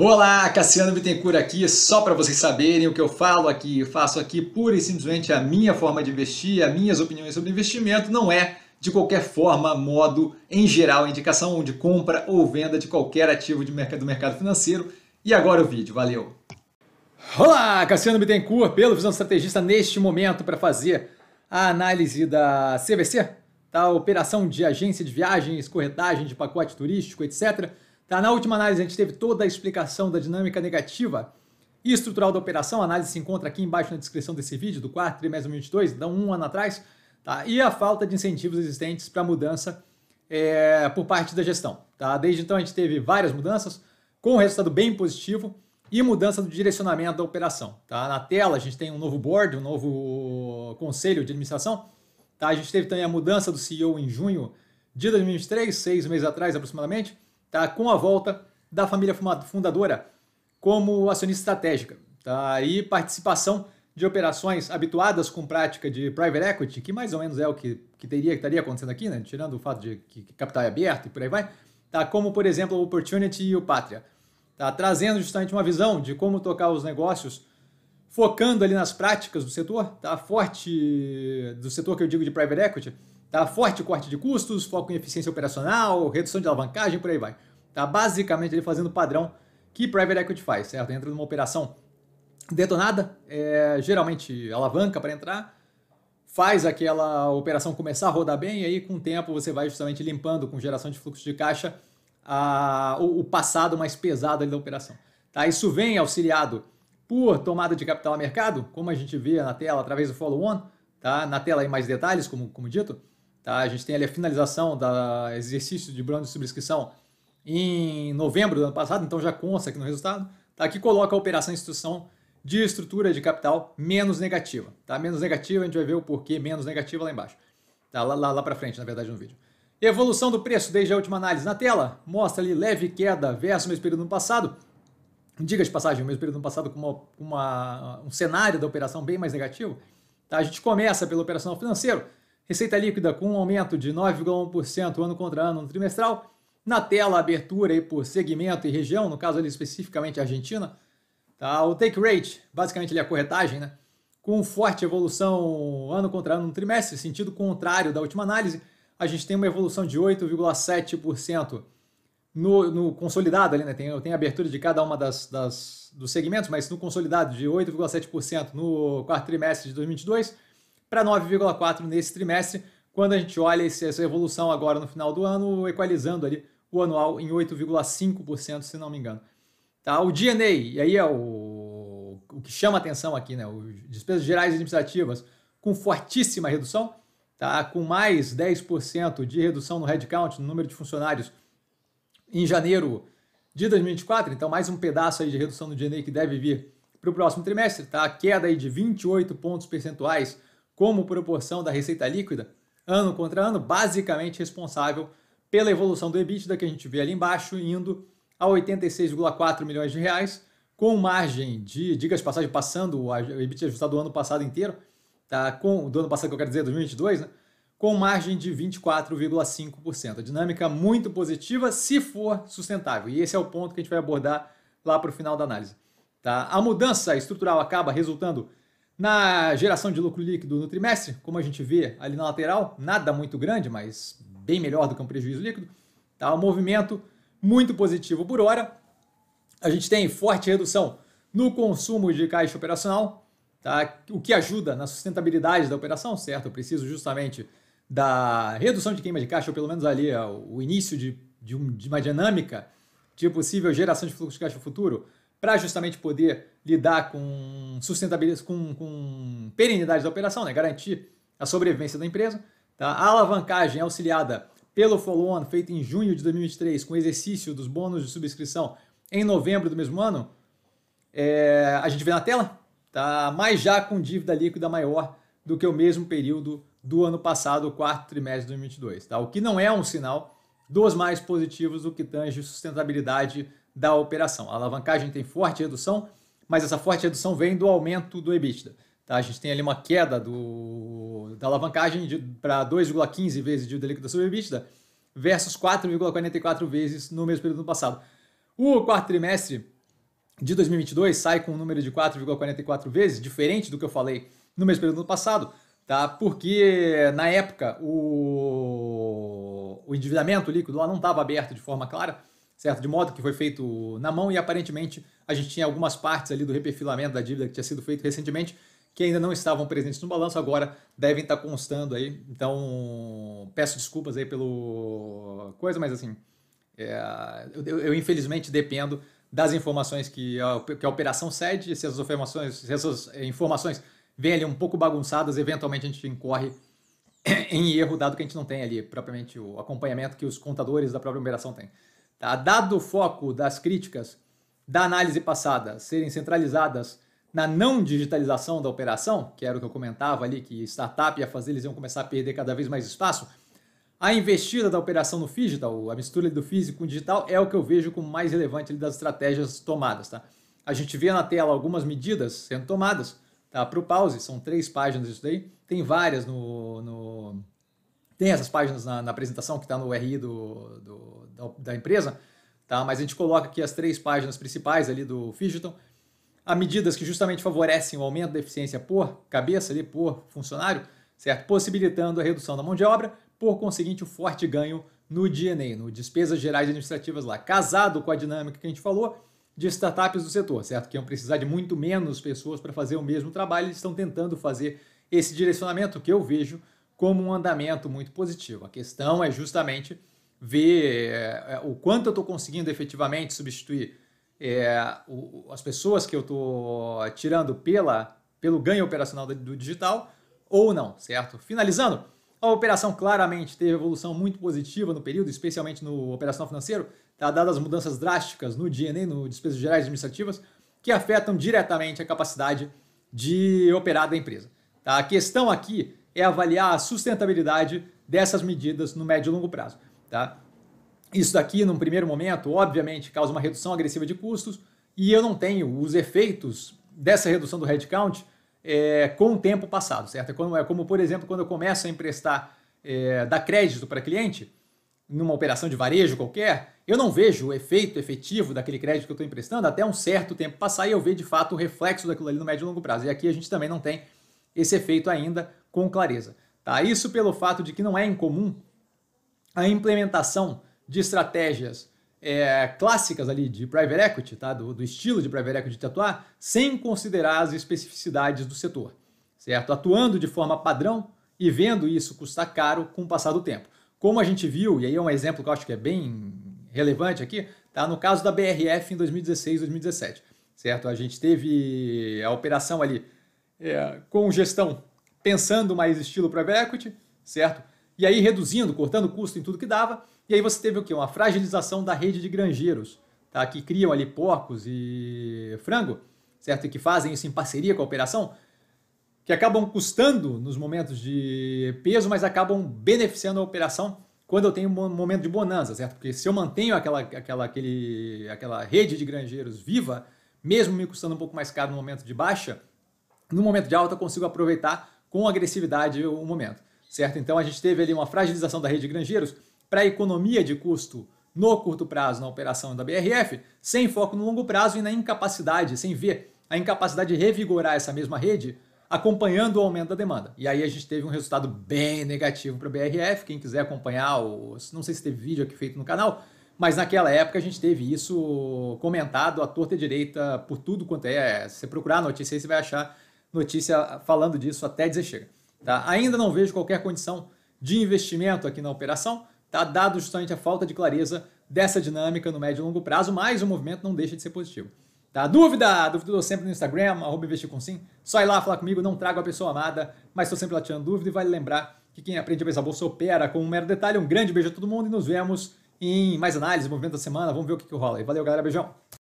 Olá, Cassiano Bittencourt aqui, só para vocês saberem o que eu falo aqui, eu faço aqui pura e simplesmente a minha forma de investir, as minhas opiniões sobre investimento, não é de qualquer forma, modo, em geral, indicação de compra ou venda de qualquer ativo de mercado, do mercado financeiro. E agora o vídeo, valeu! Olá, Cassiano Bittencourt, pelo Visão Estrategista, neste momento para fazer a análise da CVC, da operação de agência de viagens, corretagem de pacote turístico, etc., Tá? Na última análise, a gente teve toda a explicação da dinâmica negativa e estrutural da operação. A análise se encontra aqui embaixo na descrição desse vídeo, do quarto trimestre 2022, dá um ano atrás. Tá? E a falta de incentivos existentes para mudança é, por parte da gestão. Tá? Desde então, a gente teve várias mudanças, com um resultado bem positivo e mudança do direcionamento da operação. Tá? Na tela, a gente tem um novo board, um novo conselho de administração. Tá? A gente teve também a mudança do CEO em junho de 2023, seis meses atrás aproximadamente tá? com a volta da família fundadora como acionista estratégica. Tá? E participação de operações habituadas com prática de private equity, que mais ou menos é o que, que teria que estaria acontecendo aqui, né? tirando o fato de que, capital é aberto e por aí vai, tá? como, por exemplo, o Opportunity e o Pátria. Tá? Trazendo justamente uma visão de como tocar os negócios, focando ali nas práticas do setor, tá? forte do setor que eu digo de private equity, Tá? Forte corte de custos, foco em eficiência operacional, redução de alavancagem, por aí vai. Tá? Basicamente ele fazendo o padrão que Private Equity faz, certo? Entra numa operação detonada, é, geralmente alavanca para entrar, faz aquela operação começar a rodar bem, e aí com o tempo você vai justamente limpando com geração de fluxo de caixa a, o, o, passado mais pesado da operação. Tá? Isso vem auxiliado por tomada de capital a mercado, como a gente vê na tela através do follow-on, tá? na tela aí mais detalhes, como, como dito, Tá? A gente tem ali a finalização do exercício de plano de subscrição em novembro do ano passado, então já consta aqui no resultado, tá? que coloca a operação em instituição de estrutura de capital menos negativa. Tá? Menos negativa, a gente vai ver o porquê menos negativa lá embaixo. Tá? Lá, lá, lá para frente, na verdade, no vídeo. Evolução do preço desde a última análise na tela, mostra ali leve queda versus o mesmo período no passado. Diga de passagem, o mesmo período no passado com uma, uma, um cenário da operação bem mais negativo. Tá? A gente começa pela operação financeira, Receita líquida com um aumento de 9,1% ano contra ano no trimestral. Na tela, abertura aí por segmento e região, no caso ali especificamente a Argentina. Tá? O take rate, basicamente ali a corretagem, né? com forte evolução ano contra ano no trimestre, sentido contrário da última análise. A gente tem uma evolução de 8,7% no, no consolidado, ali, né? tem, tem abertura de cada uma das, das, dos segmentos, mas no consolidado de 8,7% no quarto trimestre de 2022 para 9,4 nesse trimestre, quando a gente olha essa evolução agora no final do ano, equalizando ali o anual em 8,5%, se não me engano. Tá? O DNA, e aí é o, o que chama atenção aqui, né? Os despesas gerais administrativas com fortíssima redução, tá? com mais 10% de redução no headcount, no número de funcionários, em janeiro de 2024. Então, mais um pedaço aí de redução no DNA que deve vir para o próximo trimestre. Tá? A queda aí de 28 pontos percentuais como proporção da receita líquida, ano contra ano, basicamente responsável pela evolução do EBITDA que a gente vê ali embaixo, indo a 86,4 milhões de reais, com margem de, diga-se passagem, passando o EBITDA ajustado do ano passado inteiro, tá? com, do ano passado que eu quero dizer, 2022, né? com margem de 24,5%. A dinâmica muito positiva se for sustentável. E esse é o ponto que a gente vai abordar lá para o final da análise. Tá? A mudança estrutural acaba resultando na geração de lucro líquido no trimestre, como a gente vê ali na lateral, nada muito grande, mas bem melhor do que um prejuízo líquido. Tá um movimento muito positivo por hora. A gente tem forte redução no consumo de caixa operacional, tá? o que ajuda na sustentabilidade da operação, certo? Eu preciso justamente da redução de queima de caixa, ou pelo menos ali o início de, de, um, de uma dinâmica de possível geração de fluxo de caixa futuro, para justamente poder lidar com sustentabilidade, com, com perenidade da operação, né? garantir a sobrevivência da empresa. Tá? A alavancagem é auxiliada pelo follow-on feito em junho de 2023 com exercício dos bônus de subscrição em novembro do mesmo ano. É, a gente vê na tela, tá? mas já com dívida líquida maior do que o mesmo período do ano passado, o quarto trimestre de 2022, tá? o que não é um sinal dos mais positivos do que tange sustentabilidade da operação. A alavancagem tem forte redução, mas essa forte redução vem do aumento do EBITDA. Tá? A gente tem ali uma queda do, da alavancagem para 2,15 vezes de dívida sobre EBITDA versus 4,44 vezes no mesmo período do passado. O quarto trimestre de 2022 sai com um número de 4,44 vezes, diferente do que eu falei no mesmo período do passado, tá? porque na época o, o endividamento líquido lá não estava aberto de forma clara, certo? De modo que foi feito na mão e aparentemente a gente tinha algumas partes ali do reperfilamento da dívida que tinha sido feito recentemente que ainda não estavam presentes no balanço, agora devem estar constando aí. Então, peço desculpas aí pelo coisa, mas assim, é, eu, eu, infelizmente dependo das informações que a, que a operação cede, se essas informações, se essas informações vêm ali um pouco bagunçadas, eventualmente a gente incorre em erro, dado que a gente não tem ali propriamente o acompanhamento que os contadores da própria operação têm. Tá? Dado o foco das críticas da análise passada serem centralizadas na não digitalização da operação, que era o que eu comentava ali, que startup ia fazer, eles iam começar a perder cada vez mais espaço, a investida da operação no digital, a mistura do físico com digital, é o que eu vejo como mais relevante das estratégias tomadas. Tá? A gente vê na tela algumas medidas sendo tomadas tá? para o pause, são três páginas isso daí, tem várias no, no tem essas páginas na, na apresentação que está no RI do, do da, da, empresa, tá? mas a gente coloca aqui as três páginas principais ali do Fidgeton. Há medidas que justamente favorecem o aumento da eficiência por cabeça, ali, por funcionário, certo? possibilitando a redução da mão de obra, por conseguinte, o forte ganho no DNA, no despesas gerais administrativas lá, casado com a dinâmica que a gente falou de startups do setor, certo? Que iam precisar de muito menos pessoas para fazer o mesmo trabalho, eles estão tentando fazer esse direcionamento que eu vejo como um andamento muito positivo. A questão é justamente ver é, é, o quanto eu estou conseguindo efetivamente substituir é, o, as pessoas que eu estou tirando pela, pelo ganho operacional do, do digital ou não, certo? Finalizando, a operação claramente teve evolução muito positiva no período, especialmente no operacional financeiro, tá? dadas as mudanças drásticas no DNA, no despesas gerais administrativas, que afetam diretamente a capacidade de operar da empresa. Tá? A questão aqui é avaliar a sustentabilidade dessas medidas no médio e longo prazo. Tá? Isso daqui, num primeiro momento, obviamente, causa uma redução agressiva de custos e eu não tenho os efeitos dessa redução do headcount é, com o tempo passado, certo? É como, é como, por exemplo, quando eu começo a emprestar, é, dar crédito para cliente, numa operação de varejo qualquer, eu não vejo o efeito efetivo daquele crédito que eu estou emprestando até um certo tempo passar e eu ver de fato o reflexo daquilo ali no médio e longo prazo. E aqui a gente também não tem esse efeito ainda, com clareza. Tá? Isso pelo fato de que não é incomum a implementação de estratégias é, clássicas ali de private equity, tá? do, do estilo de private equity de atuar, sem considerar as especificidades do setor, certo? Atuando de forma padrão e vendo isso custar caro com o passar do tempo. Como a gente viu, e aí é um exemplo que eu acho que é bem relevante aqui, tá? no caso da BRF em 2016, 2017, certo? A gente teve a operação ali é, com gestão pensando mais estilo private equity, certo? E aí reduzindo, cortando custo em tudo que dava, e aí você teve o quê? Uma fragilização da rede de granjeiros, tá? que criam ali porcos e frango, certo? E que fazem isso em parceria com a operação, que acabam custando nos momentos de peso, mas acabam beneficiando a operação quando eu tenho um momento de bonança, certo? Porque se eu mantenho aquela, aquela, aquele, aquela rede de granjeiros viva, mesmo me custando um pouco mais caro no momento de baixa, no momento de alta eu consigo aproveitar com agressividade o momento, certo? Então a gente teve ali uma fragilização da rede de granjeiros para economia de custo no curto prazo na operação da BRF, sem foco no longo prazo e na incapacidade, sem ver a incapacidade de revigorar essa mesma rede acompanhando o aumento da demanda. E aí a gente teve um resultado bem negativo para a BRF. Quem quiser acompanhar, não sei se teve vídeo aqui feito no canal, mas naquela época a gente teve isso comentado à torta e direita por tudo quanto é. Se você procurar a notícia aí, você vai achar notícia falando disso até dizer chega. Tá? Ainda não vejo qualquer condição de investimento aqui na operação, tá? dado justamente a falta de clareza dessa dinâmica no médio e longo prazo, mas o movimento não deixa de ser positivo. Tá? Dúvida? Dúvida eu sempre no Instagram, arroba investir com sim. Só ir lá falar comigo, não trago a pessoa amada, mas estou sempre lá tirando dúvida e vale lembrar que quem aprende a pensar bolsa opera com um mero detalhe. Um grande beijo a todo mundo e nos vemos em mais análises, movimento da semana. Vamos ver o que, que rola. E valeu, galera. Beijão.